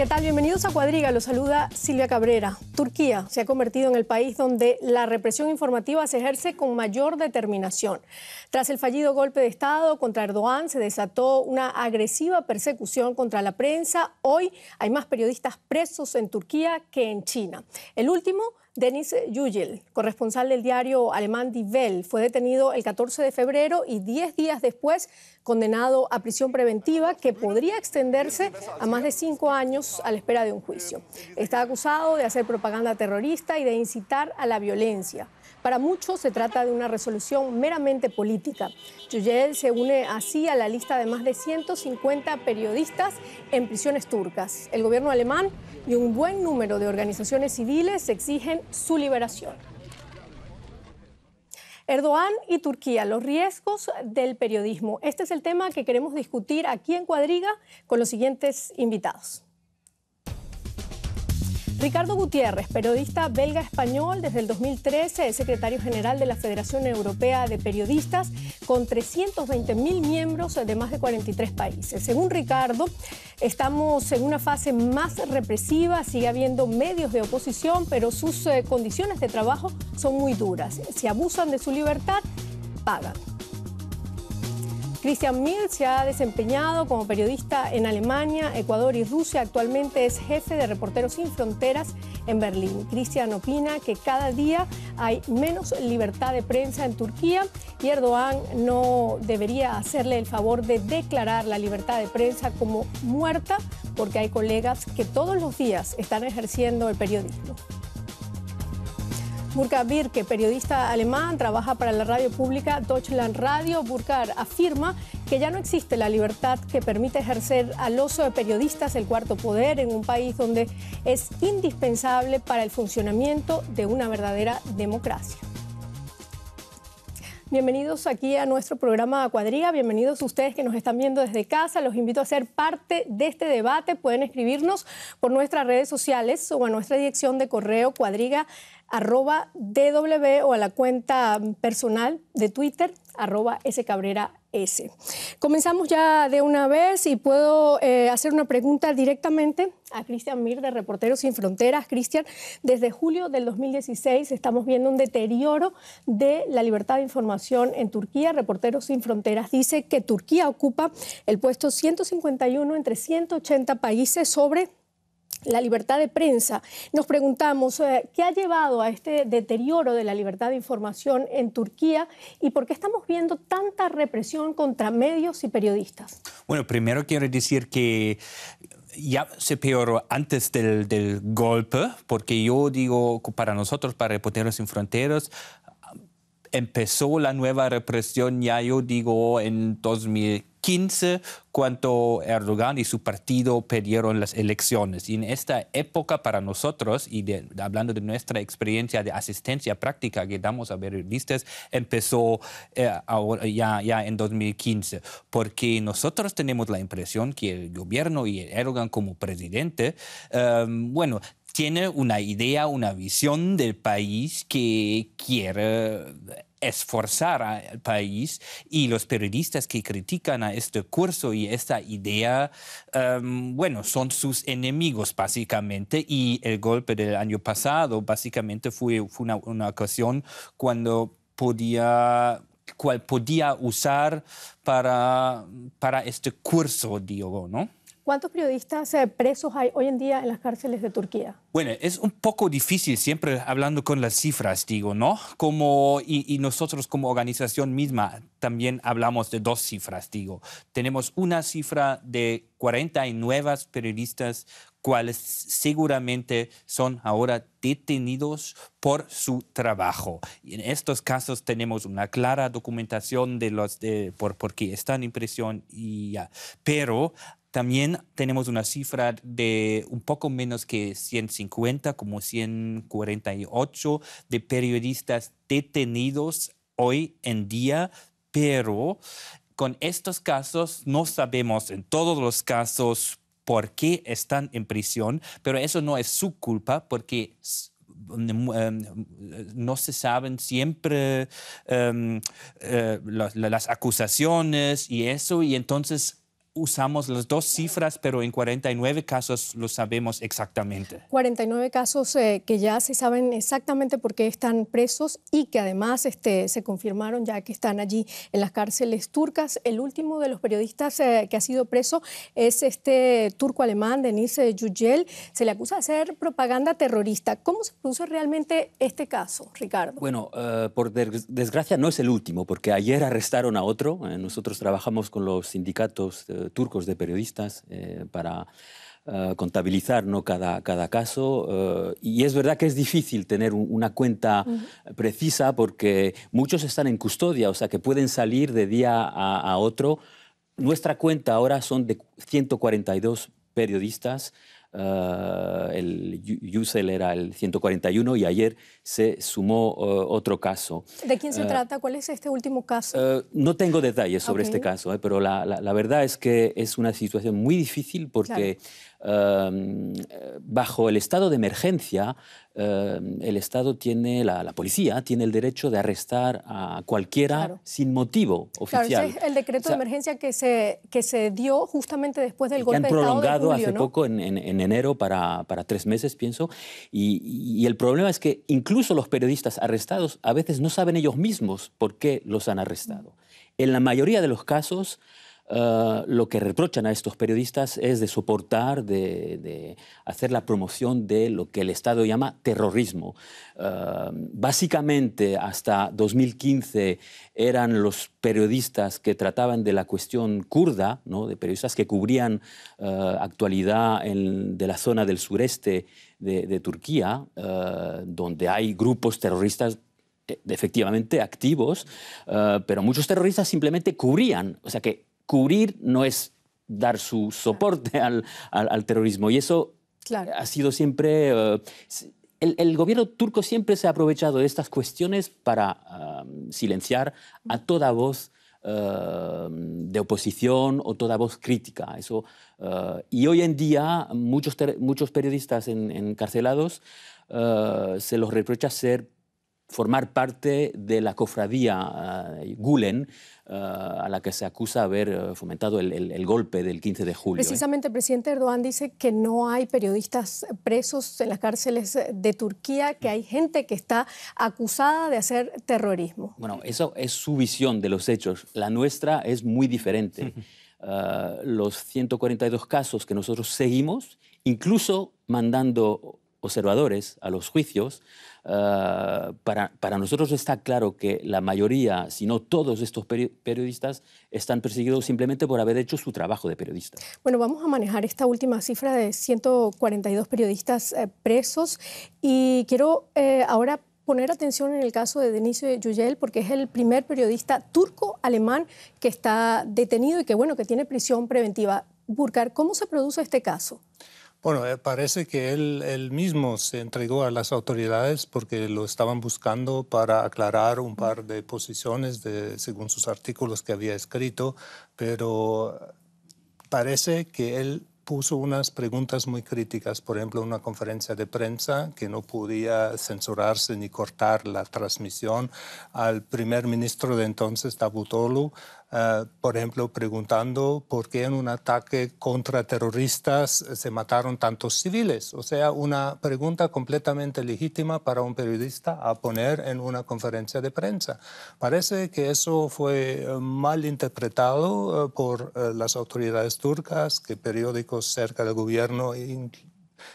¿Qué tal? Bienvenidos a Cuadriga. Los saluda Silvia Cabrera. Turquía se ha convertido en el país donde la represión informativa se ejerce con mayor determinación. Tras el fallido golpe de Estado contra Erdogan, se desató una agresiva persecución contra la prensa. Hoy hay más periodistas presos en Turquía que en China. El último Denis Yugel, corresponsal del diario alemán Die Welt, fue detenido el 14 de febrero y 10 días después condenado a prisión preventiva que podría extenderse a más de cinco años a la espera de un juicio. Está acusado de hacer propaganda terrorista y de incitar a la violencia. Para muchos se trata de una resolución meramente política. Yuyel se une así a la lista de más de 150 periodistas en prisiones turcas. El gobierno alemán y un buen número de organizaciones civiles exigen su liberación. Erdogan y Turquía, los riesgos del periodismo. Este es el tema que queremos discutir aquí en Cuadriga con los siguientes invitados. Ricardo Gutiérrez, periodista belga español desde el 2013, es secretario general de la Federación Europea de Periodistas, con 320 mil miembros de más de 43 países. Según Ricardo, estamos en una fase más represiva, sigue habiendo medios de oposición, pero sus eh, condiciones de trabajo son muy duras. Si abusan de su libertad, pagan. Christian Mier se ha desempeñado como periodista en Alemania, Ecuador y Rusia. Actualmente es jefe de Reporteros Sin Fronteras en Berlín. Cristian opina que cada día hay menos libertad de prensa en Turquía y Erdogan no debería hacerle el favor de declarar la libertad de prensa como muerta porque hay colegas que todos los días están ejerciendo el periodismo. Burkhard Birke, periodista alemán, trabaja para la radio pública Deutschland Radio. Burkhard afirma que ya no existe la libertad que permite ejercer al oso de periodistas el cuarto poder en un país donde es indispensable para el funcionamiento de una verdadera democracia. Bienvenidos aquí a nuestro programa Cuadriga. Bienvenidos ustedes que nos están viendo desde casa. Los invito a ser parte de este debate. Pueden escribirnos por nuestras redes sociales o a nuestra dirección de correo cuadriga arroba DW o a la cuenta personal de Twitter arroba cabrera S. Comenzamos ya de una vez y puedo eh, hacer una pregunta directamente a Cristian Mir de Reporteros Sin Fronteras. Cristian, desde julio del 2016 estamos viendo un deterioro de la libertad de información en Turquía. Reporteros Sin Fronteras dice que Turquía ocupa el puesto 151 entre 180 países sobre la libertad de prensa, nos preguntamos eh, qué ha llevado a este deterioro de la libertad de información en Turquía y por qué estamos viendo tanta represión contra medios y periodistas. Bueno, primero quiero decir que ya se peoró antes del, golpe, porque yo digo, para nosotros, para Reporteros Sin Fronteras, empezó la nueva represión, ya yo digo, en 2015, cuando Erdogan y su partido perdieron las elecciones. Y en esta época para nosotros, y hablando de nuestra experiencia de asistencia práctica que damos a periodistas, empezó eh, ya, ya en 2015, porque nosotros tenemos la impresión que el gobierno y Erdogan como presidente, eh, bueno, tiene una idea, una visión del país que quiere esforzar al país y los periodistas que critican a este curso y esta idea, em, bueno, son sus enemigos básicamente y el golpe del año pasado básicamente fue, una, ocasión cuando podía cual podía usar para, para este curso, digo, ¿no? ¿Cuántos periodistas eh, presos hay hoy en día en las cárceles de Turquía? Bueno, es un poco difícil siempre hablando con las cifras, digo, ¿no? Como, y, nosotros como organización misma también hablamos de dos cifras, digo. Tenemos una cifra de 49 periodistas cuales seguramente son ahora detenidos por su trabajo. Y en estos casos tenemos una clara documentación de los de, por, por qué están en prisión y ya. Pero también tenemos una cifra de un poco menos que 150, como 148 de periodistas detenidos hoy en día, pero con estos casos no sabemos en todos los casos por qué están en prisión, pero eso no es su culpa porque mm, em, mm, no se saben siempre em, eh, las acusaciones y eso, y entonces usamos las dos cifras, pero en 49 casos lo sabemos exactamente. 49 casos eh, que ya se saben exactamente por qué están presos y que además este, se confirmaron ya que están allí en las cárceles turcas. El último de los periodistas eh, que ha sido preso es este turco alemán, Denis eh, Yücel. Se le acusa de hacer propaganda terrorista. ¿Cómo se produce realmente este caso, Ricardo? Bueno, por desgracia no es el último, porque ayer arrestaron a otro. nosotros trabajamos con los sindicatos. Eh, turcos de periodistas eh, para eh, contabilizar cada, cada caso. y es verdad que es difícil tener una cuenta precisa porque muchos están en custodia, o sea que pueden salir de día a otro. Nuestra cuenta ahora son de 142 periodistas. Ah, el Yusel era el 141 y ayer se sumó ah, otro caso. ¿De quién se ah, trata? ¿Cuál es este último caso? no tengo detalles sobre este caso, eh, pero la, verdad es que es una situación muy difícil porque eh, bajo el estado de emergencia Em, el Estado tiene, la, policía tiene el derecho de arrestar a cualquiera sin motivo oficial. Claro, ese es el decreto de emergencia que se, que se dio justamente después del golpe de Estado. Que han prolongado hace poco, en, enero, para, tres meses, pienso. Y, y, el problema es que incluso los periodistas arrestados a veces no saben ellos mismos por qué los han arrestado. Mm. En la mayoría de los casos, Ah, lo que reprochan a estos periodistas es de soportar, de, hacer la promoción de lo que el Estado llama terrorismo. Ah, básicamente, hasta 2015 eran los periodistas que trataban de la cuestión kurda, ¿no? de periodistas que cubrían ah, actualidad de la zona del sureste de, de Turquía, donde hay grupos terroristas eh, efectivamente activos, pero muchos terroristas simplemente cubrían, o sea que cubrir, no es dar su soporte al, terrorismo. Y eso ha sido siempre... Eh, el, gobierno turco siempre se ha aprovechado de estas cuestiones para silenciar a toda voz de oposición o toda voz crítica. Eso, eh, y hoy en día muchos, muchos periodistas encarcelados eh, se los reprocha ser formar parte de la cofradía eh, Gulen, eh, a la que se acusa haber eh, fomentado el, golpe del 15 de julio. Precisamente el presidente Erdogan dice que no hay periodistas presos en las cárceles de Turquía, que hay gente que está acusada de hacer terrorismo. Bueno, eso es su visión de los hechos. La nuestra es muy diferente. los 142 casos que nosotros seguimos, incluso mandando observadores a los juicios, Ah, para, nosotros está claro que la mayoría, si no todos estos periodistas, están perseguidos simplemente por haber hecho su trabajo de periodista. Bueno, vamos a manejar esta última cifra de 142 periodistas eh, presos y quiero eh, ahora poner atención en el caso de Denisio Yuyel, porque es el primer periodista turco-alemán que está detenido y que, bueno, que tiene prisión preventiva. Burkar, ¿cómo se produce este caso? Bueno, eh, parece que él, mismo se entregó a las autoridades porque lo estaban buscando para aclarar un par de posiciones de, según sus artículos que había escrito, pero parece que él puso unas preguntas muy críticas, por ejemplo, en una conferencia de prensa que no podía censurarse ni cortar la transmisión al primer ministro de entonces, Davutoglu, Ah, por ejemplo, preguntando por qué en un ataque contra terroristas eh, se mataron tantos civiles. O sea, una pregunta completamente legítima para un periodista a poner en una conferencia de prensa. Parece que eso fue eh, mal interpretado eh, por las autoridades turcas, que periódicos cerca del gobierno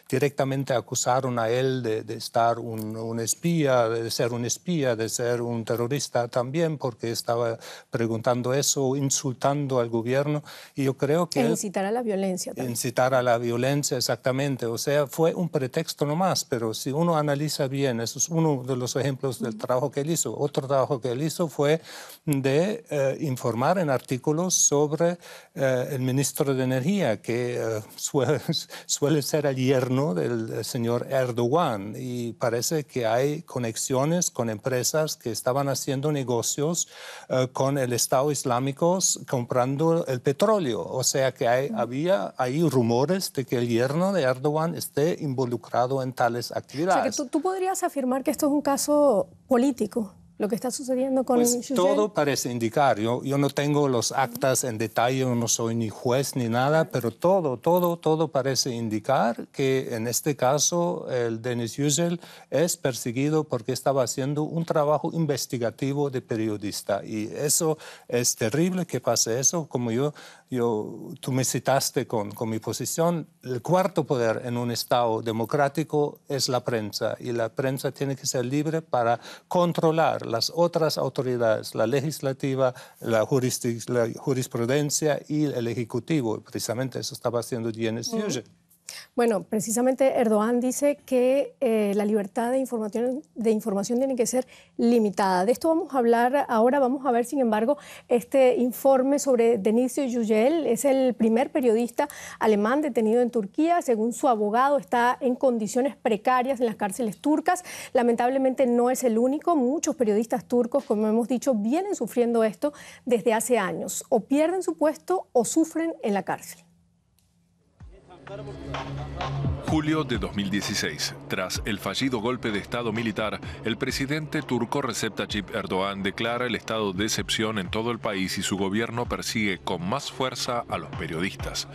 directamente acusaron a él de, estar un, espía, de ser un espía, de ser un terrorista también, porque estaba preguntando eso, insultando al gobierno. Y yo creo que... E incitar a la violencia. Incitar a la violencia, exactamente. O sea, fue un pretexto nomás, pero si uno analiza bien, eso es uno de los ejemplos del trabajo que él hizo. Otro trabajo que él hizo fue de eh, informar en artículos sobre eh, el ministro de Energía, que eh, suele ser allí del eh, señor Erdogan y parece que hay conexiones con empresas que estaban haciendo negocios eh, con el Estado Islámico comprando el petróleo. O sea que hay, mm. había ahí rumores de que el yerno de Erdogan esté involucrado en tales actividades. tú podrías afirmar que esto es un caso político lo que está sucediendo con pues Todo parece indicar, yo, no tengo los actas en detalle, no soy ni juez ni nada, pero todo, todo, todo parece indicar que en este caso el Denis Yücel es perseguido porque estaba haciendo un trabajo investigativo de periodista y eso es terrible que pase eso, como yo yo, tú me citaste con, con, mi posición, el cuarto poder en un Estado democrático es la prensa y la prensa tiene que ser libre para controlar las otras autoridades, la legislativa, la, jurisprudencia y el ejecutivo. Precisamente eso estaba haciendo Jens bueno, precisamente Erdogan dice que eh, la libertad de información, tiene que ser limitada. De esto vamos a hablar ahora. Vamos a ver, sin embargo, este informe sobre Deniz Yücel. Es el primer periodista alemán detenido en Turquía. Según su abogado, está en condiciones precarias en las cárceles turcas. Lamentablemente no es el único. Muchos periodistas turcos, como hemos dicho, vienen sufriendo esto desde hace años. O pierden su puesto o sufren en la cárcel. Julio de 2016. Tras el fallido golpe de Estado militar, el presidente turco Recep Tayyip Erdogan declara el estado de excepción en todo el país y su gobierno persigue con más fuerza a los periodistas.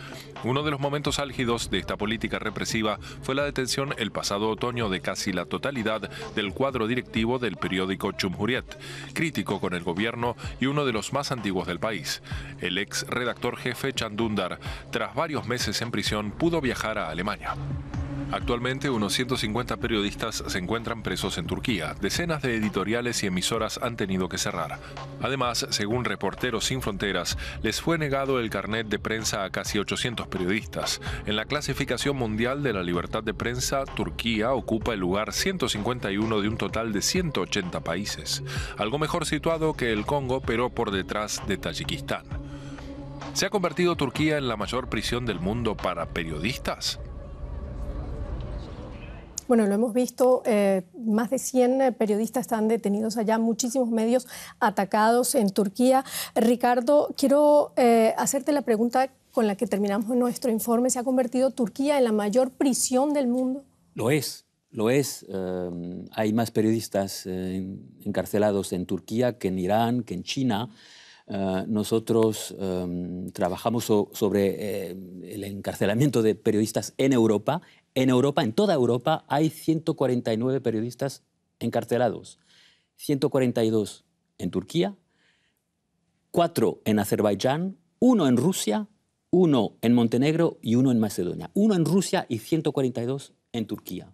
Uno de los momentos álgidos de esta política represiva fue la detención el pasado otoño de casi la totalidad del cuadro directivo del periódico Cumhuriyet, crítico con el gobierno y uno de los más antiguos del país. El ex redactor jefe Chandundar, tras varios meses en prisión, pudo viajar a Alemania. Actualmente unos 150 periodistas se encuentran presos en Turquía. Decenas de editoriales y emisoras han tenido que cerrar. Además, según Reporteros Sin Fronteras, les fue negado el carnet de prensa a casi 800 periodistas. En la clasificación mundial de la libertad de prensa, Turquía ocupa el lugar 151 de un total de 180 países. Algo mejor situado que el Congo, pero por detrás de Tayikistán. ¿Se ha convertido Turquía en la mayor prisión del mundo para periodistas? Bueno, lo hemos visto, eh, más de 100 eh, periodistas están detenidos allá, muchísimos medios atacados en Turquía. Ricardo, quiero eh, hacerte la pregunta con la que terminamos nuestro informe. ¿Se ha convertido Turquía en la mayor prisión del mundo? Lo es, lo es. hay más periodistas encarcelados en Turquía que en Irán, que en China. Ah, nosotros em, trabajamos sobre eh, el encarcelamiento de periodistas en Europa. En Europa, en toda Europa, hay 149 periodistas encarcelados, 142 en Turquía, 4 en Azerbaiyán, 1 en Rusia, 1 en Montenegro y 1 en Macedonia. 1 en Rusia y 142 en Turquía.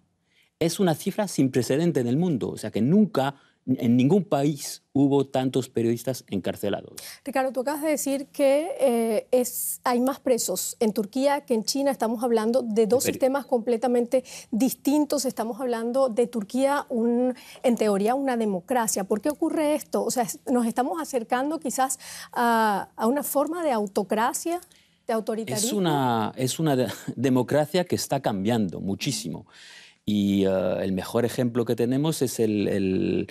Es una cifra sin precedente en el mundo, o sea que nunca en ningún país hubo tantos periodistas encarcelados. Ricardo, tú acabas de decir que eh, es, hay más presos en Turquía que en China. Estamos hablando de dos sistemas completamente distintos. Estamos hablando de Turquía, un, en teoría, una democracia. ¿Por qué ocurre esto? O sea, nos estamos acercando quizás a, una forma de autocracia. De autoritarismo. Es una, democracia que está cambiando muchísimo. Y eh, el mejor ejemplo que tenemos es el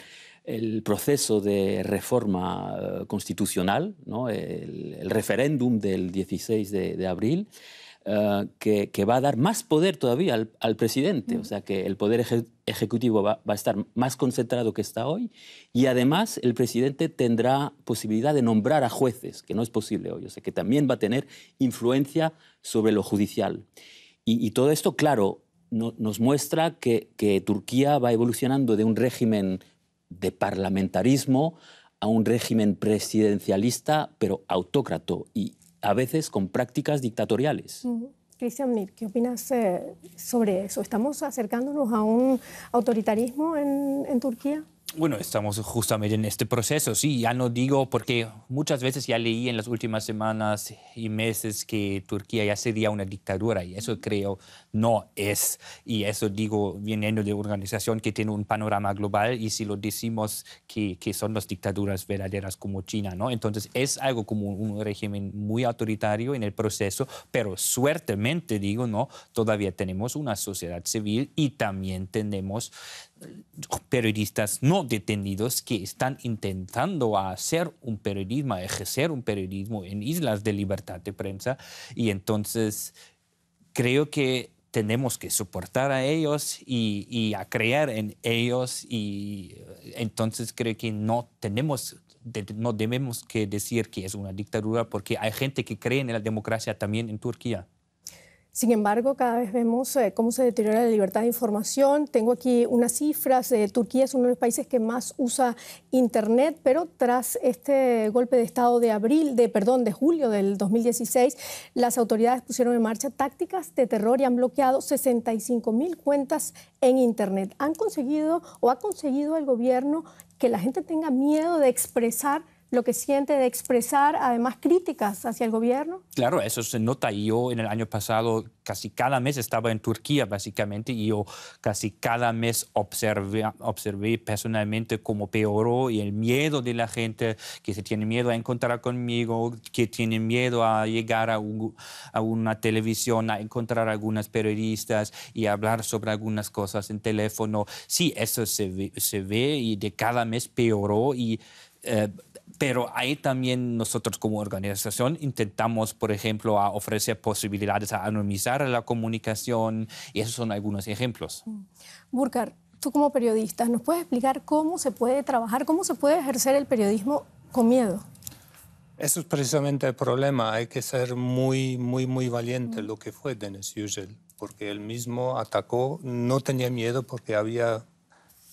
el proceso de reforma eh, constitucional, el, referéndum del 16 de, abril, eh, que, va a dar más poder todavía al, presidente, mm. o sea que el poder ejecutivo va, a estar más concentrado que está hoy y además el presidente tendrá posibilidad de nombrar a jueces, que no es posible hoy, o sea que también va a tener influencia sobre lo judicial. Y, todo esto, claro, nos muestra que Turquía va evolucionando de un régimen de parlamentarismo a un régimen presidencialista, pero autócrato y a veces con prácticas dictatoriales. Cristian Mir, ¿qué opinas eh, sobre eso? ¿Estamos acercándonos a un autoritarismo en Turquía? Bueno, estamos justamente en este proceso, sí, ya no digo porque muchas veces ya leí en las últimas semanas y meses que Turquía ya sería una dictadura y eso creo no es. Y eso digo viniendo de organización que tiene un panorama global y si lo decimos que, que son las dictaduras verdaderas como China, ¿no? Entonces es algo como un régimen muy autoritario en el proceso, pero suertemente digo, ¿no? Todavía tenemos una sociedad civil y también tenemos periodistas no detenidos que están intentando hacer un periodismo, ejercer un periodismo en islas de libertad de prensa. Y entonces creo que tenemos que soportar a ellos y, a creer en ellos. Y eh, entonces creo que no tenemos no debemos que decir que es una dictadura porque hay gente que cree en la democracia también en Turquía. Sin embargo, cada vez vemos eh, cómo se deteriora la libertad de información. Tengo aquí unas cifras. Eh, Turquía es uno de los países que más usa Internet, pero tras este golpe de Estado de abril, de, perdón, de julio del 2016, las autoridades pusieron en marcha tácticas de terror y han bloqueado 65 mil cuentas en Internet. Han conseguido o ha conseguido el gobierno que la gente tenga miedo de expresar lo que siente de expresar además críticas hacia el gobierno? Claro, eso se nota. Yo en el año pasado casi cada mes estaba en Turquía, básicamente, y yo casi cada mes observé, observé personalmente cómo peoró y el miedo de la gente, que se tiene miedo a encontrar conmigo, que tiene miedo a llegar a, una televisión, a encontrar a algunas periodistas y hablar sobre algunas cosas en teléfono. Sí, eso se ve, y de cada mes peoró y... Eh, pero ahí también nosotros como organización intentamos, por ejemplo, ofrecer posibilidades a anonimizar la comunicación y esos son algunos ejemplos. Mm. Burkar, tú como periodista, ¿nos puedes explicar cómo se puede trabajar, cómo se puede ejercer el periodismo con miedo? Eso es precisamente el problema. Hay que ser muy, muy, muy valiente, lo que fue Dennis Yücel, porque él mismo atacó, no tenía miedo porque había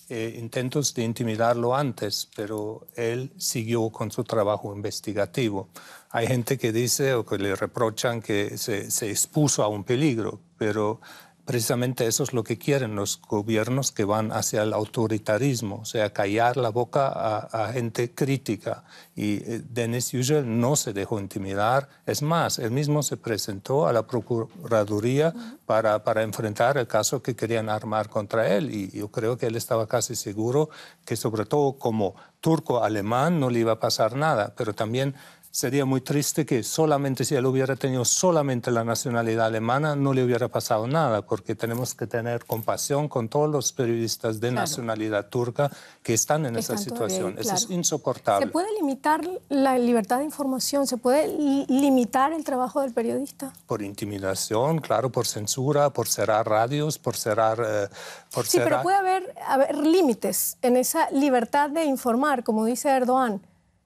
eh, intentos de intimidarlo antes, pero él siguió con su trabajo investigativo. Hay gente que dice o que le reprochan que se expuso a un peligro, pero Precisamente eso es lo que quieren los gobiernos que van hacia el autoritarismo, o sea, callar la boca a, gente crítica. Y eh, Denis Yücel no se dejó intimidar. Es más, él mismo se presentó a la Procuraduría para, para enfrentar el caso que querían armar contra él. Y yo creo que él estaba casi seguro que, sobre todo como turco-alemán, no le iba a pasar nada. Pero también Sería muy triste que solamente si él hubiera tenido solamente la nacionalidad alemana no le hubiera pasado nada, porque tenemos que tener compasión con todos los periodistas de nacionalidad turca que están en esa situación. Eso es insoportable. ¿Se puede limitar la libertad de información? ¿Se puede limitar el trabajo del periodista? Por intimidación, claro, por censura, por cerrar radios, por cerrar... Eh, por sí, pero puede haber, haber límites en esa libertad de informar, como dice Erdogan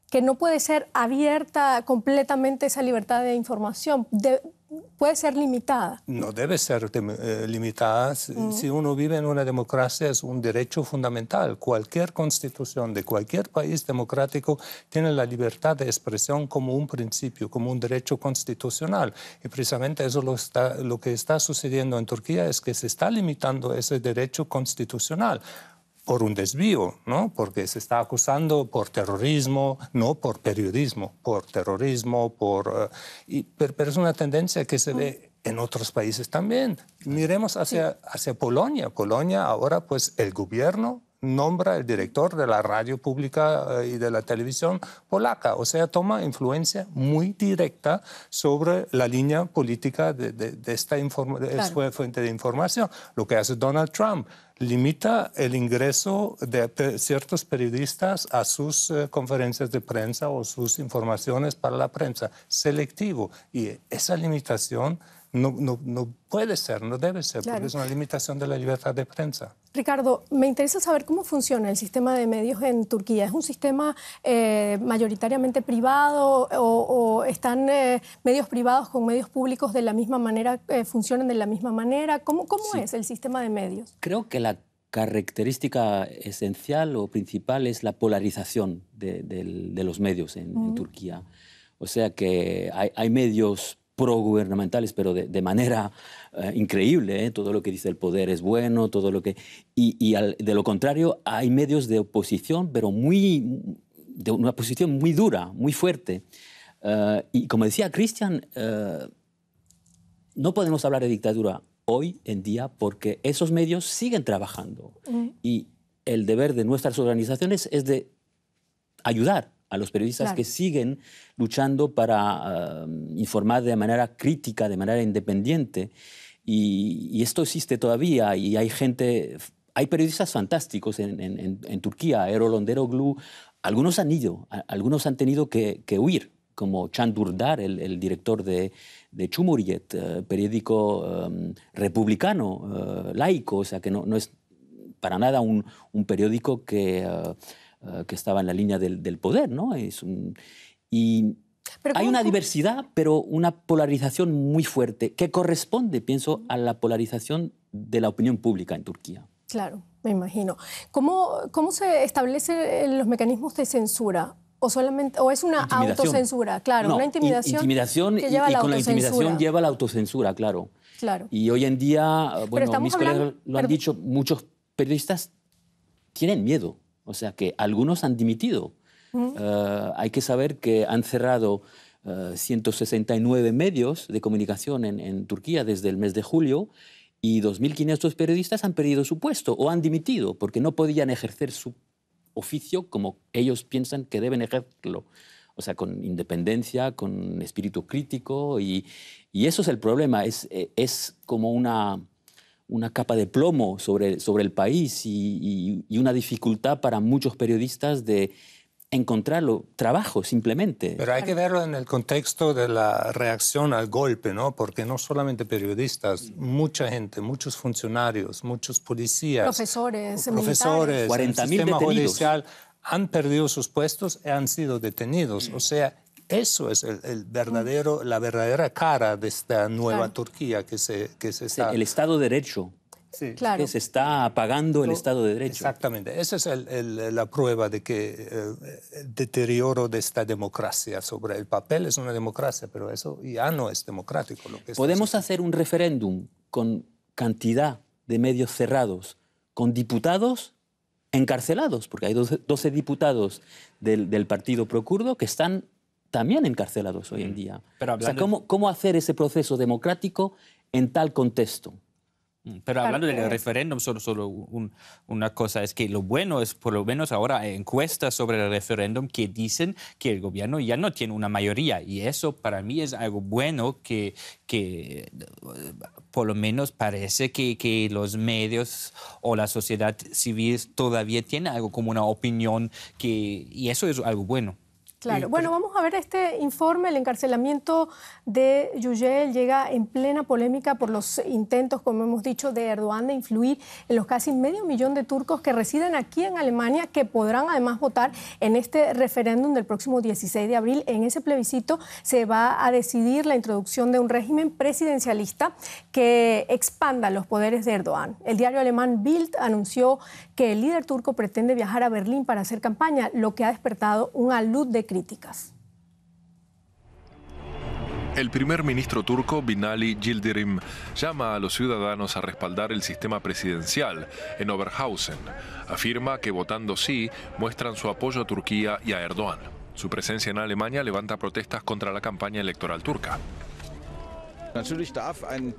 que no puede ser abierta completamente esa libertad de información. puede ser limitada. No debe ser eh, limitada. Si uno vive en una democracia es un derecho fundamental. Cualquier constitución de cualquier país democrático tiene la libertad de expresión como un principio, como un derecho constitucional. Y precisamente eso lo, está, lo que está sucediendo en Turquía es que se está limitando ese derecho constitucional por un desvío, ¿no? Porque se está acusando por terrorismo, no por periodismo, por terrorismo, por... Eh, y, pero, es una tendencia que se ve en otros países también. Miremos hacia, hacia Polonia. Polonia ahora, pues, el gobierno nombra el director de la radio pública eh, y de la televisión polaca. O sea, toma influencia muy directa sobre la línea política de, esta fuente de información. Lo que hace Donald Trump limita el ingreso de ciertos periodistas a sus eh, conferencias de prensa o sus informaciones para la prensa, selectivo. Y esa limitación no, puede ser, no debe ser, porque es una limitación de la libertad de prensa. Ricardo, me interesa saber cómo funciona el sistema de medios en Turquía. ¿Es un sistema eh, mayoritariamente privado o, están eh, medios privados con medios públicos de la misma manera, eh, funcionan de la misma manera? ¿Cómo, es el sistema de medios? Creo que la característica esencial o principal es la polarización de, los medios en, Turquía. O sea que hay medios pro-gubernamentales, pero de, manera eh, increíble. ¿eh? Todo lo que dice el poder es bueno, todo lo que... Y, de lo contrario, hay medios de oposición, pero muy, de una posición muy dura, muy fuerte. Eh, y como decía cristian no podemos hablar de dictadura hoy en día porque esos medios siguen trabajando. Mm. Y el deber de nuestras organizaciones es de ayudar a los periodistas que siguen luchando para informar de manera crítica, de manera independiente. Y, esto existe todavía y hay gente, hay periodistas fantásticos en, Turquía, Erol algunos han ido, algunos han tenido que, huir como Chandurdar, el, director de, de Chumuriet, eh, periódico republicano, eh, laico, o sea que no, es para nada un periódico que eh, eh, que estaba en la línea del, poder, ¿no? Es un, y hay una diversidad, pero una polarización muy fuerte, que corresponde, pienso, a la polarización de la opinión pública en Turquía. Claro, me imagino. ¿Cómo, se establecen eh, los mecanismos de censura? O, solamente, o es una autocensura, claro, una intimidación. y, con la intimidación lleva la autocensura, claro. claro. Y hoy en día, bueno, mis colegas lo han dicho, muchos periodistas tienen miedo o sea que algunos han dimitido. Eh, hay que saber que han cerrado 169 eh, medios de comunicación en, Turquía desde el mes de julio y 2.500 periodistas han perdido su puesto o han dimitido porque no podían ejercer su oficio como ellos piensan que deben ejercerlo. O sea, con independencia, con espíritu crítico y, y eso es el problema. Es, eh, es como una una capa de plomo sobre, sobre el país y, una dificultad para muchos periodistas de encontrarlo, trabajo simplemente. Pero hay que verlo en el contexto de la reacción al golpe, ¿no? Porque no solamente periodistas, mucha gente, muchos funcionarios, muchos policías, profesores, profesores, 40.000 detenidos. han perdido sus puestos y han sido detenidos. O sea, eso es el, verdadero, la verdadera cara de esta nueva Turquía que se, que se está... el Estado de Derecho. Sí. Claro. Que se está apagando el Estado de Derecho. Exactamente. Esa es la prueba de que el eh, deterioro de esta democracia sobre el papel es una democracia, pero eso ya no es democrático. Lo que Podemos hacer un referéndum con cantidad de medios cerrados, con diputados encarcelados, porque hay 12, diputados del, del partido procurdo que están también encarcelados hoy en mm. día. o sea, ¿cómo, hacer ese proceso democrático en tal contexto? Mm, pero hablando del referéndum, solo, una cosa es que lo bueno es, por lo menos ahora encuestas sobre el referéndum que dicen que el gobierno ya no tiene una mayoría y eso para mí es algo bueno que, por lo menos parece que, que, los medios o la sociedad civil todavía tiene algo como una opinión que, y eso es algo bueno. Claro, bueno, vamos a ver este informe. El encarcelamiento de Yücel llega en plena polémica por los intentos, como hemos dicho, de Erdogan de influir en los casi medio millón de turcos que residen aquí en Alemania, que podrán además votar en este referéndum del próximo 16 de abril. En ese plebiscito se va a decidir la introducción de un régimen presidencialista que expanda los poderes de Erdogan. El diario alemán Bild anunció que el líder turco pretende viajar a Berlín para hacer campaña, lo que ha despertado un alud de críticas. El primer ministro turco Binali Yildirim llama a los ciudadanos a respaldar el sistema presidencial en Oberhausen. Afirma que votando sí muestran su apoyo a Turquía y a Erdogan. Su presencia en Alemania levanta protestas contra la campaña electoral turca.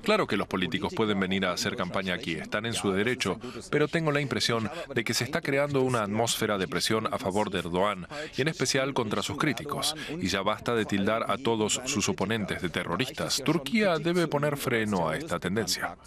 Claro que los políticos pueden venir a hacer campaña aquí, están en su derecho, pero tengo la impresión de que se está creando una atmósfera de presión a favor de Erdogan, y en especial contra sus críticos, y ya basta de tildar a todos sus oponentes de terroristas. Turquía debe poner freno a esta tendencia.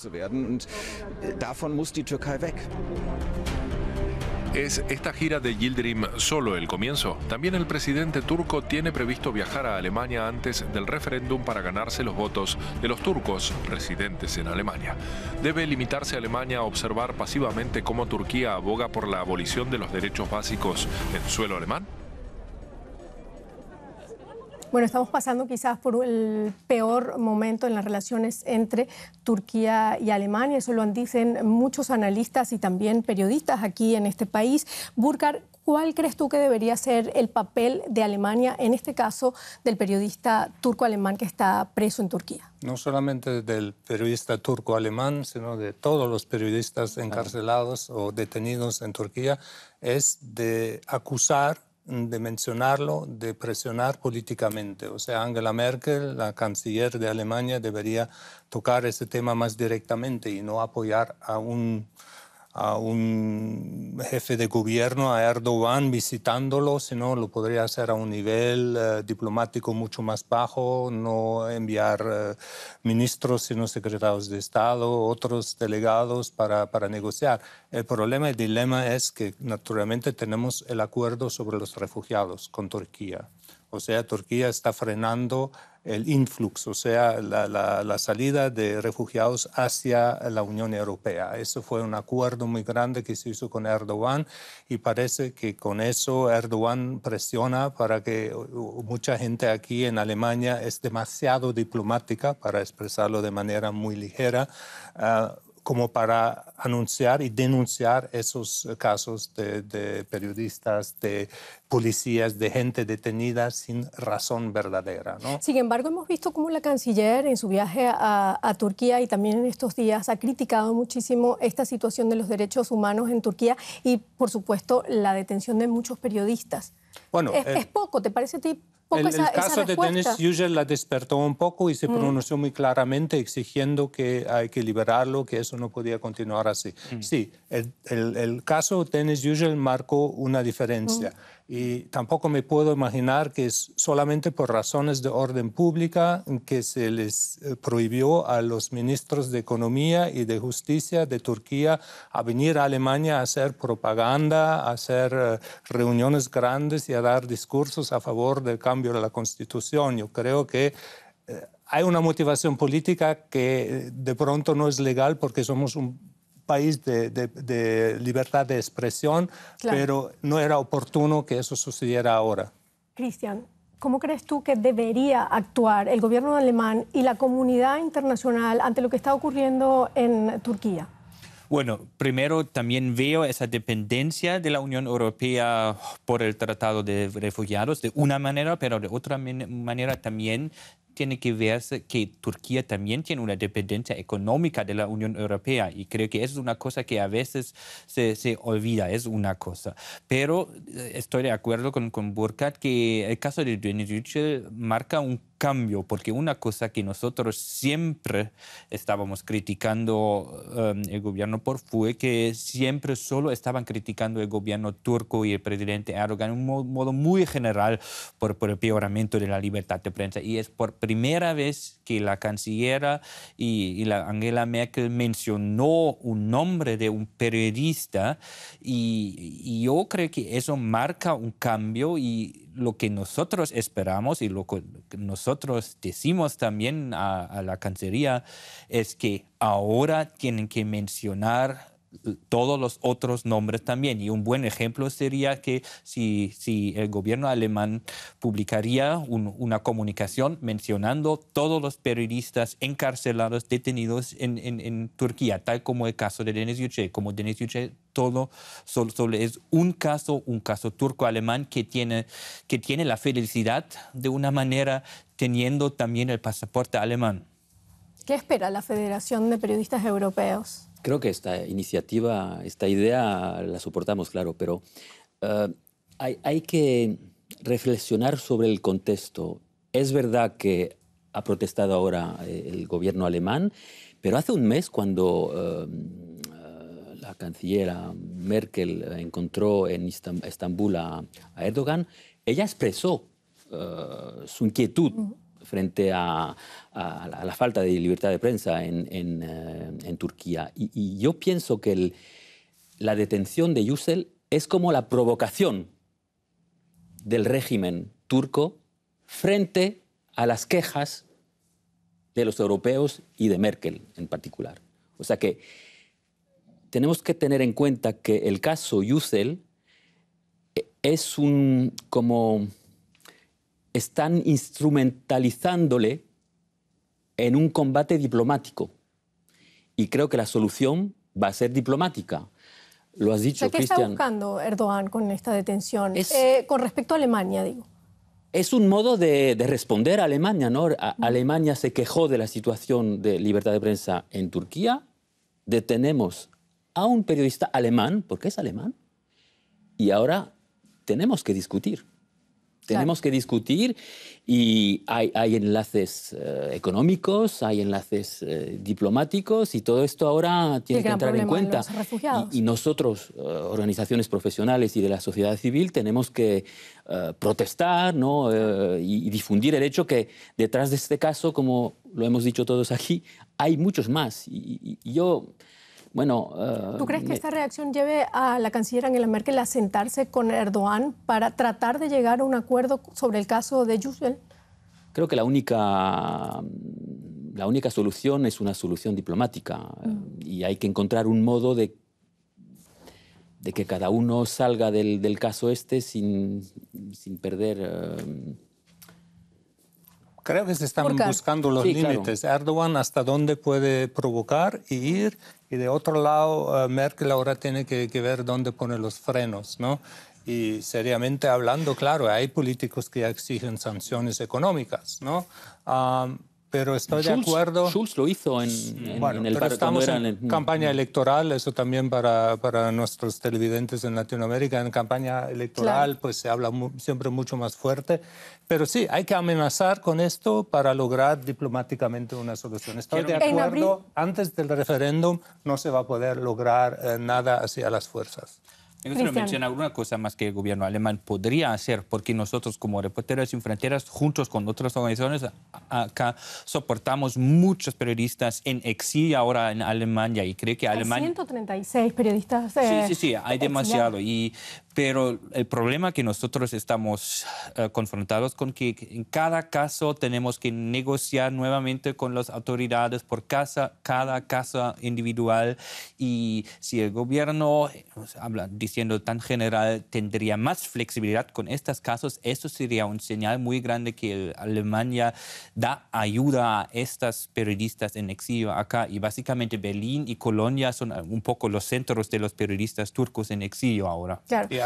¿Es esta gira de Yildirim solo el comienzo? También el presidente turco tiene previsto viajar a Alemania antes del referéndum para ganarse los votos de los turcos residentes en Alemania. Debe limitarse a Alemania a observar pasivamente cómo Turquía aboga por la abolición de los derechos básicos en suelo alemán? Bueno, estamos pasando quizás por el peor momento en las relaciones entre Turquía y Alemania, eso lo dicen muchos analistas y también periodistas aquí en este país. Burkar, ¿Cuál crees tú que debería ser el papel de Alemania, en este caso del periodista turco-alemán que está preso en Turquía? No solamente del periodista turco-alemán, sino de todos los periodistas encarcelados o detenidos en Turquía, es de acusar de mencionarlo, de presionar políticamente. O sea, Angela Merkel, la canciller de Alemania, debería tocar ese tema más directamente y no apoyar a un a un jefe de gobierno, a Erdogan, visitándolo, sino lo podría hacer a un nivel eh, diplomático mucho más bajo, no enviar eh, ministros, sino secretarios de Estado, otros delegados para, para, negociar. El problema, el dilema es que naturalmente tenemos el acuerdo sobre los refugiados con Turquía. O sea, Turquía está frenando el influx, o sea, la, salida de refugiados hacia la Unión Europea. Eso fue un acuerdo muy grande que se hizo con Erdogan y parece que con eso Erdogan presiona para que uh, uh, mucha gente aquí en Alemania es demasiado diplomática, para expresarlo de manera muy ligera. Ah, como para anunciar y denunciar esos casos de, periodistas, de policías, de gente detenida sin razón verdadera. Sin embargo, hemos visto cómo la canciller en su viaje a, Turquía y también en estos días ha criticado muchísimo esta situación de los derechos humanos en Turquía y, por supuesto, la detención de muchos periodistas. Bueno, es eh, poco, ¿te parece a ti el, caso de Dennis la despertó un poco y se mm. pronunció muy claramente exigiendo que hay que liberarlo, que eso no podía continuar así. Mm. Sí, el, caso de caso Dennis marcó una diferencia. Mm. Y tampoco me puedo imaginar que es solamente por razones de orden pública que se les eh, prohibió a los ministros de Economía y de Justicia de Turquía a venir a Alemania a hacer propaganda, a hacer eh, reuniones grandes y a dar discursos a favor del cambio de la Constitución. Yo creo que eh, hay una motivación política que de pronto no es legal porque somos un país de, libertad de expresión, pero no era oportuno que eso sucediera ahora. Cristian, ¿cómo crees tú que debería actuar el gobierno alemán y la comunidad internacional ante lo que está ocurriendo en Turquía? Bueno, primero también veo esa dependencia de la Unión Europea por el Tratado de Refugiados, de una manera, pero de otra manera también tiene que verse que Turquía también tiene una dependencia económica de la Unión Europea y creo que eso es una cosa que a veces se, olvida, es una cosa. Pero eh, estoy de acuerdo con, con Burkhardt que el caso de Yücel marca un cambio, porque una cosa que nosotros siempre estábamos criticando um, el gobierno por fue que siempre solo estaban criticando el gobierno turco y el presidente Erdogan en un modo, muy general por, por el peoramiento de la libertad de prensa y es por primera vez que la cancillera y, la Angela Merkel mencionó un nombre de un periodista y, yo creo que eso marca un cambio y lo que nosotros esperamos y lo que nosotros decimos también a, a la Cancillería es que ahora tienen que mencionar todos los otros nombres también. Y un buen ejemplo sería que si, el gobierno alemán publicaría una comunicación mencionando todos los periodistas encarcelados, detenidos en, Turquía, tal como el caso de Deniz Yücel, como Deniz Yücel todo solo, es un caso, un caso turco-alemán que tiene, que tiene la felicidad de una manera teniendo también el pasaporte alemán. ¿Qué espera la Federación de Periodistas Europeos? creo que esta iniciativa, esta idea la soportamos, claro, pero eh, hay, que reflexionar sobre el contexto. Es verdad que ha protestado ahora eh, el gobierno alemán, pero hace un mes cuando... Eh, la cancillera Merkel encontró en Estambul a, Erdogan, ella expresó su inquietud frente a, la, falta de libertad de prensa en, eh, Turquía. Y, yo pienso que la detención de Yücel es como la provocación del régimen turco frente a las quejas de los europeos y de Merkel en particular. O sea que tenemos que tener en cuenta que el caso Yücel es un como están instrumentalizándole en un combate diplomático. Y creo que la solución va a ser diplomática. Lo has dicho, Cristian. ¿Qué está buscando Erdogan con esta detención? Eh, con respecto a Alemania, digo. Es un modo de, responder a Alemania, ¿no? Alemania se quejó de la situación de libertad de prensa en Turquía. Detenemos a un periodista alemán, porque es alemán, y ahora tenemos que discutir. Tenemos que discutir y hay, enlaces eh, económicos, hay enlaces eh, diplomáticos y todo esto ahora tiene que entrar en cuenta. Y, nosotros, eh, organizaciones profesionales y de la sociedad civil, tenemos que protestar ¿no? y, difundir el hecho que detrás de este caso, como lo hemos dicho todos aquí, hay muchos más. y yo bueno... ¿Tú eh, crees que esta reacción lleve a la canciller Angela Merkel a sentarse con Erdogan para tratar de llegar a un acuerdo sobre el caso de Yusel? Creo que la única, la única solución es una solución diplomática mm. y hay que encontrar un modo de, de que cada uno salga del, del caso este sin, sin perder... Eh, Creo que se están buscando los límites. Erdogan hasta dónde puede provocar y ir. Y de otro lado, eh, Merkel ahora tiene que, ver dónde pone los frenos, ¿no? Y seriamente hablando, claro, hay políticos que exigen sanciones económicas, ¿no? pero estoy de acuerdo. Schulz lo hizo en, en, bueno, pero estamos en, campaña electoral, eso también para, para, nuestros televidentes en Latinoamérica. En campaña electoral, pues se habla siempre mucho más fuerte. Pero sí, hay que amenazar con esto para lograr diplomáticamente una solución. Estoy de acuerdo, antes del referéndum no se va a poder lograr eh, nada hacia las fuerzas. Quiero mencionar una cosa más que el gobierno alemán podría hacer, porque nosotros como Reporteros Sin Fronteras, juntos con otras organizaciones, acá soportamos muchos periodistas en exilio ahora en Alemania y creo que Alemania... 136 periodistas. sí, eh, sí, sí, hay demasiado. Y pero el problema que nosotros estamos eh, confrontados con que en cada caso tenemos que negociar nuevamente con las autoridades por casa, cada caso individual y si el gobierno, pues, habla, diciendo tan general, tendría más flexibilidad con estos casos, eso sería un señal muy grande que Alemania da ayuda a estas periodistas en exilio acá y básicamente Berlín y Colonia son un poco los centros de los periodistas turcos en exilio ahora.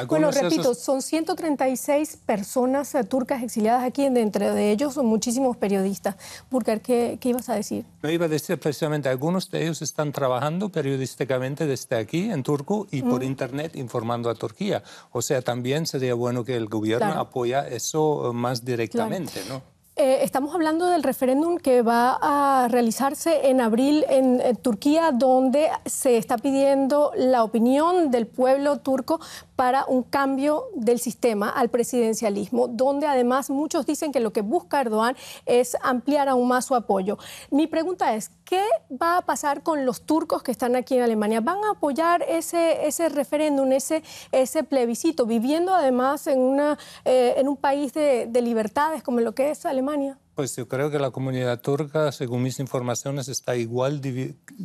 Bueno, repito, son 136 personas eh, turcas exiliadas aquí, entre de ellos son muchísimos periodistas. Burkhard, ¿qué, ibas a decir? No iba a decir precisamente, algunos de ellos están trabajando periodísticamente desde aquí, en Turco, y por Internet informando a Turquía. O sea, también sería bueno que el gobierno apoye apoya eso eh, más directamente, ¿no? Eh, estamos hablando del referéndum que va a realizarse en abril en, Turquía, donde se está pidiendo la opinión del pueblo turco para un cambio del sistema al presidencialismo, donde además muchos dicen que lo que busca Erdogan es ampliar aún más su apoyo. Mi pregunta es, ¿qué va a pasar con los turcos que están aquí en Alemania? ¿Van a apoyar ese, ese referéndum, ese, ese plebiscito, viviendo además en, una, eh, en un país de, libertades como lo que es Alemania? Pues yo creo que la comunidad turca, según mis informaciones, está igual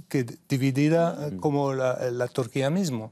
que dividida mm. como la, la Turquía mismo.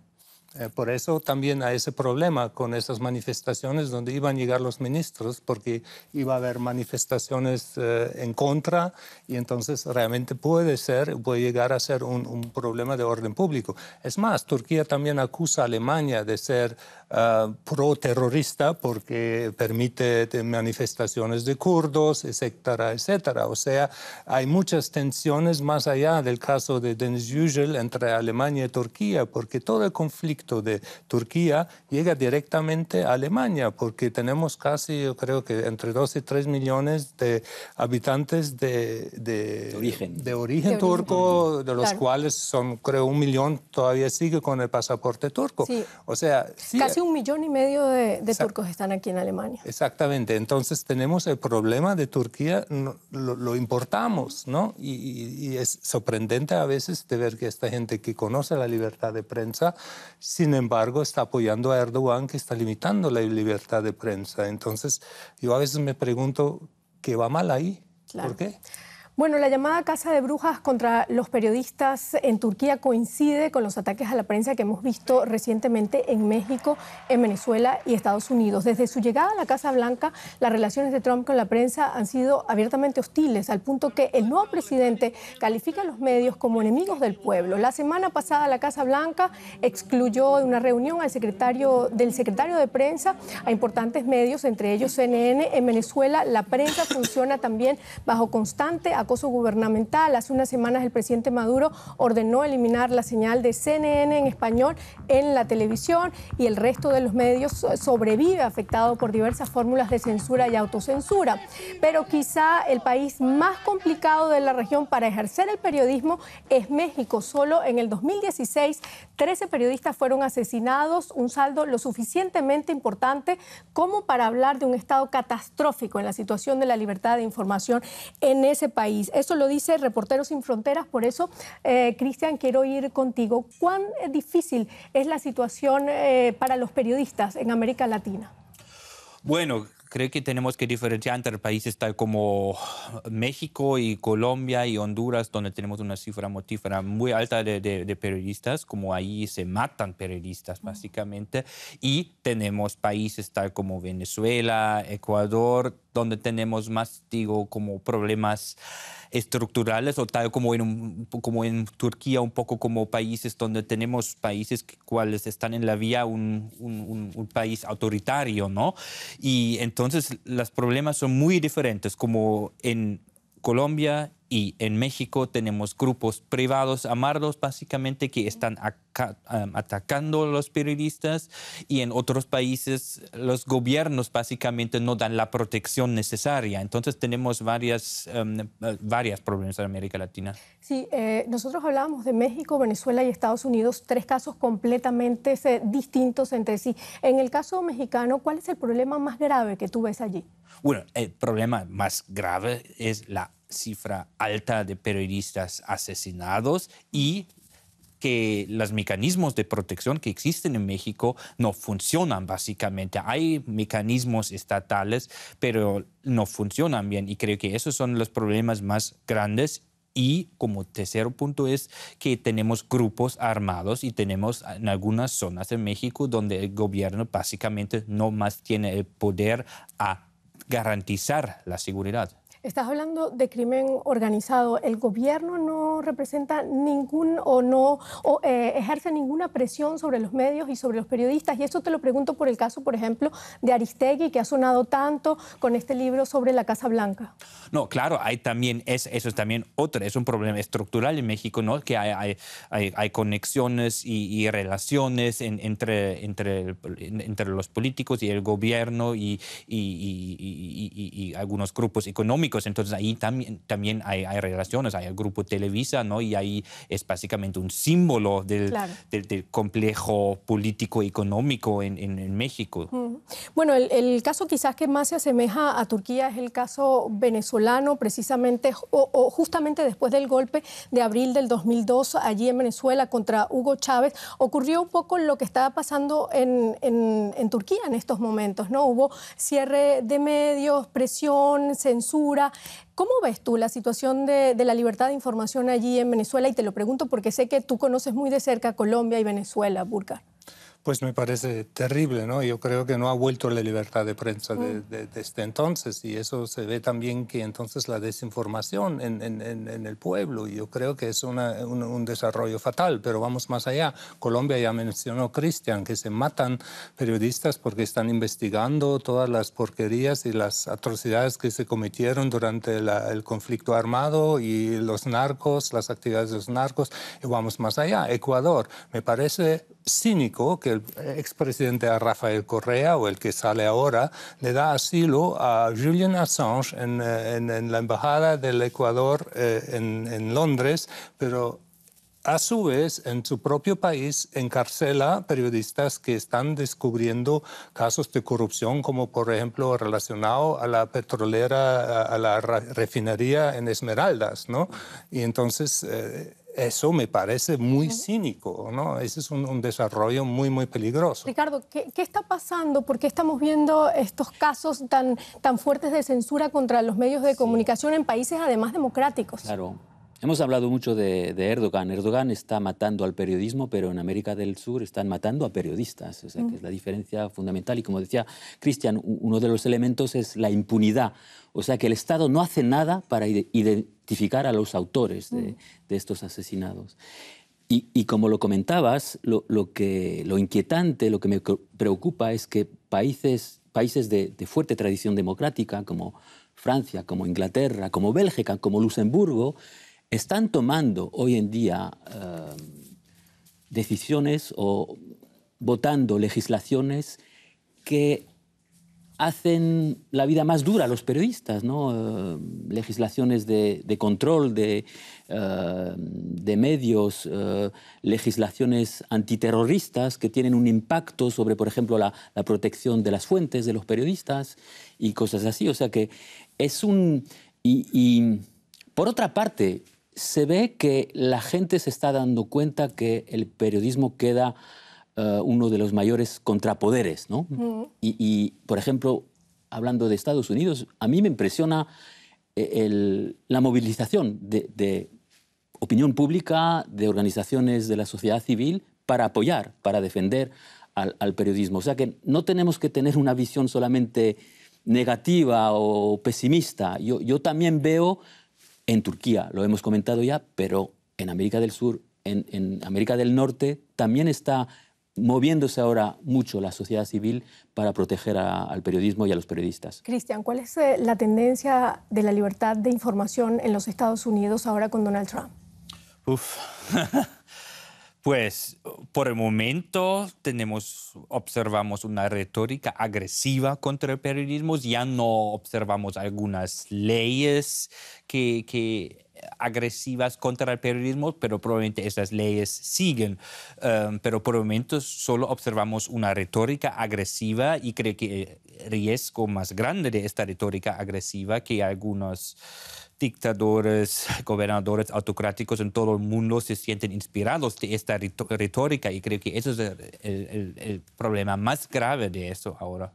Eh, por eso también hay ese problema con esas manifestaciones donde iban a llegar los ministros, porque iba a haber manifestaciones eh, en contra y entonces realmente puede ser, puede llegar a ser un problema de orden público. Es más, Turquía también acusa a Alemania de ser Ah, pro-terrorista porque permite manifestaciones de kurdos, etcétera, etcétera. O sea, hay muchas tensiones más allá del caso de Denis Yücel entre Alemania y Turquía, porque todo el conflicto de Turquía llega directamente a Alemania, porque tenemos casi, yo creo que entre 2 y 3 millones de habitantes de, origen. de origen. turco, de los cuales son, creo, un millón todavía sigue con el pasaporte turco. O sea, sí, casi un millón y medio de, turcos están aquí en Alemania. Exactamente. Entonces tenemos el problema de Turquía, lo, lo importamos, ¿no? Y, y, es sorprendente a veces de ver que esta gente que conoce la libertad de prensa, sin embargo, está apoyando a Erdogan que está limitando la libertad de prensa. Entonces yo a veces me pregunto qué va mal ahí. Claro. ¿Por qué? Bueno, la llamada Casa de Brujas contra los periodistas en Turquía coincide con los ataques a la prensa que hemos visto recientemente en México, en Venezuela y Estados Unidos. Desde su llegada a la Casa Blanca, las relaciones de Trump con la prensa han sido abiertamente hostiles, al punto que el nuevo presidente califica a los medios como enemigos del pueblo. La semana pasada la Casa Blanca excluyó de una reunión al secretario, del secretario de prensa a importantes medios, entre ellos CNN. En Venezuela la prensa funciona también bajo constante acoso gubernamental. Hace unas semanas el presidente Maduro ordenó eliminar la señal de CNN en español en la televisión y el resto de los medios sobrevive afectado por diversas fórmulas de censura y autocensura. Pero quizá el país más complicado de la región para ejercer el periodismo es México. Solo en el 2016, 13 periodistas fueron asesinados, un saldo lo suficientemente importante como para hablar de un estado catastrófico en la situación de la libertad de información en ese país. Eso lo dice Reporteros Sin Fronteras, por eso, eh, Cristian, quiero ir contigo. ¿Cuán eh, difícil es la situación eh, para los periodistas en América Latina? Bueno, creo que tenemos que diferenciar entre países tal como México y Colombia y Honduras, donde tenemos una cifra motífera muy alta de, de, periodistas, como ahí se matan periodistas básicamente, y tenemos países tal como Venezuela, Ecuador, donde tenemos más, digo, como problemas estructurales o tal como en, como en Turquía, un poco como países donde tenemos países que, cuales están en la vía un, un, un, país autoritario, ¿no? Y entonces los problemas son muy diferentes, como en Colombia y en México tenemos grupos privados, amarlos básicamente, que están atacando a los periodistas y en otros países los gobiernos básicamente no dan la protección necesaria. Entonces tenemos varias, em, varias problemas en América Latina. Sí, eh, nosotros hablábamos de México, Venezuela y Estados Unidos, tres casos completamente eh, distintos entre sí. En el caso mexicano, ¿cuál es el problema más grave que tú ves allí? Bueno, el problema más grave es la cifra alta de periodistas asesinados y que los mecanismos de protección que existen en México no funcionan básicamente. Hay mecanismos estatales, pero no funcionan bien y creo que esos son los problemas más grandes. Y como tercer punto es que tenemos grupos armados y tenemos en algunas zonas de México donde el gobierno básicamente no más tiene el poder a garantizar la seguridad. Estás hablando de crimen organizado. El gobierno no representa ningún o no eh, ejerce ninguna presión sobre los medios y sobre los periodistas. Y eso te lo pregunto por el caso, por ejemplo, de Aristegui, que ha sonado tanto con este libro sobre la Casa Blanca. No, claro, hay también es, eso es también otro, es un problema estructural en México, ¿no? Que hay, conexiones y, relaciones entre, entre, entre los políticos y el gobierno y algunos grupos económicos entonces ahí también hay, relaciones, hay el grupo Televisa, ¿no? Y ahí es básicamente un símbolo del, complejo político económico en, México. Bueno, el, caso quizás que más se asemeja a Turquía es el caso venezolano, precisamente o, justamente después del golpe de abril del 2002 allí en Venezuela contra Hugo Chávez, ocurrió un poco lo que estaba pasando en, en Turquía en estos momentos, ¿no? Hubo cierre de medios, presión, censura ¿cómo ves tú la situación de, la libertad de información allí en Venezuela? Y te lo pregunto porque sé que tú conoces muy de cerca Colombia y Venezuela, Burka pues me parece terrible, ¿no? Yo creo que no ha vuelto la libertad de prensa desde mm. este entonces y eso se ve también que entonces la desinformación en, el pueblo, yo creo que es un, desarrollo fatal, pero vamos más allá. Colombia ya mencionó Cristian, que se matan periodistas porque están investigando todas las porquerías y las atrocidades que se cometieron durante el conflicto armado y los narcos, las actividades de los narcos, y vamos más allá. Ecuador, me parece cínico que el expresidente Rafael Correa o el que sale ahora le da asilo a Julian Assange en, eh, en, la Embajada del Ecuador eh, en, Londres, pero a su vez, en su propio país encarcela periodistas que están descubriendo casos de corrupción, como por ejemplo relacionado a la petrolera, a la refinería en Esmeraldas, ¿no? Y entonces eh, eso me parece muy cínico, ¿no? Ese es un, desarrollo muy, muy peligroso. Ricardo, ¿qué, está pasando? ¿Por qué estamos viendo estos casos tan, tan fuertes de censura contra los medios de comunicación en países además democráticos? Claro. Hemos hablado mucho de, Erdogan. Erdogan está matando al periodismo, pero en América del Sur están matando a periodistas. O sea, que es la diferencia fundamental. Y como decía Cristian, uno de los elementos es la impunidad. O sea, que el Estado no hace nada para identificar a los autores de, estos asesinados. Y, como lo comentabas, lo, que, lo inquietante, lo que me preocupa es que países, países de, fuerte tradición democrática, como Francia, como Inglaterra, como Bélgica, como Luxemburgo, están tomando hoy en día eh, decisiones o votando legislaciones que hacen la vida más dura a los periodistas, ¿no? Eh, legislaciones de, control de, eh, de medios, eh, legislaciones antiterroristas que tienen un impacto sobre, por ejemplo, la, protección de las fuentes de los periodistas y cosas así. O sea que es un... y por otra parte, se ve que la gente se está dando cuenta que el periodismo queda eh, uno de los mayores contrapoderes. ¿no? Y, por ejemplo, hablando de Estados Unidos, a mí me impresiona eh, la movilización de, opinión pública, de organizaciones de la sociedad civil para apoyar, para defender al, periodismo. O sea que no tenemos que tener una visión solamente negativa o pesimista. Yo, también veo en Turquía, lo hemos comentado ya, pero en América del Sur, en América del Norte, también está moviéndose ahora mucho la sociedad civil para proteger al periodismo y a los periodistas. Cristian, ¿cuál es eh, la tendencia de la libertad de información en los Estados Unidos ahora con Donald Trump? Uf. Pues por el momento tenemos, observamos una retórica agresiva contra el periodismo, ya no observamos algunas leyes que agresivas contra el periodismo, pero probablemente esas leyes siguen. Em, pero por momentos solo observamos una retórica agresiva y creo que el riesgo más grande de esta retórica agresiva que algunos dictadores, gobernadores autocráticos en todo el mundo se sienten inspirados de esta retórica y creo que eso es el problema más grave de eso ahora.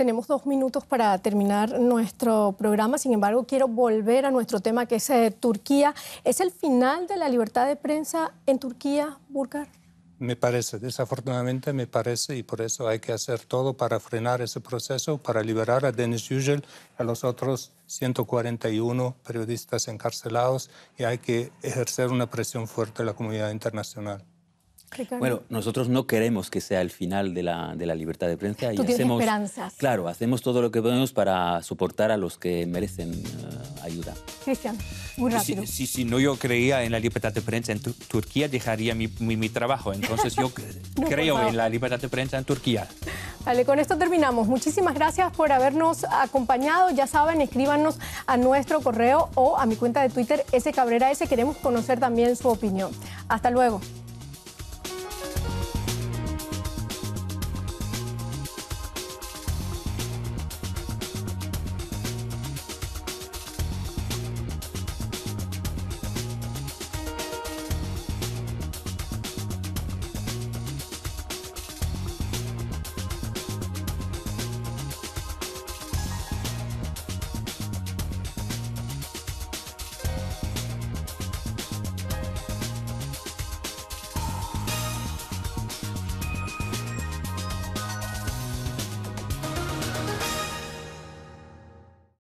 Tenemos dos minutos para terminar nuestro programa, sin embargo quiero volver a nuestro tema que es eh, Turquía. ¿Es el final de la libertad de prensa en Turquía, Burkar? Me parece, desafortunadamente me parece, y por eso hay que hacer todo para frenar ese proceso, para liberar a Denis Yücel, a los otros 141 periodistas encarcelados, y hay que ejercer una presión fuerte a la comunidad internacional. Bueno, nosotros no queremos que sea el final de la, libertad de prensa. y hacemos, esperanzas. Claro, hacemos todo lo que podemos para soportar a los que merecen eh, ayuda. Cristian, muy rápido. Si, no yo creía en la libertad de prensa en Turquía, dejaría mi, trabajo. Entonces yo creo en la libertad de prensa en Turquía. Vale, con esto terminamos. Muchísimas gracias por habernos acompañado. Ya saben, escríbanos a nuestro correo o a mi cuenta de Twitter, S. Cabrera Queremos conocer también su opinión. Hasta luego.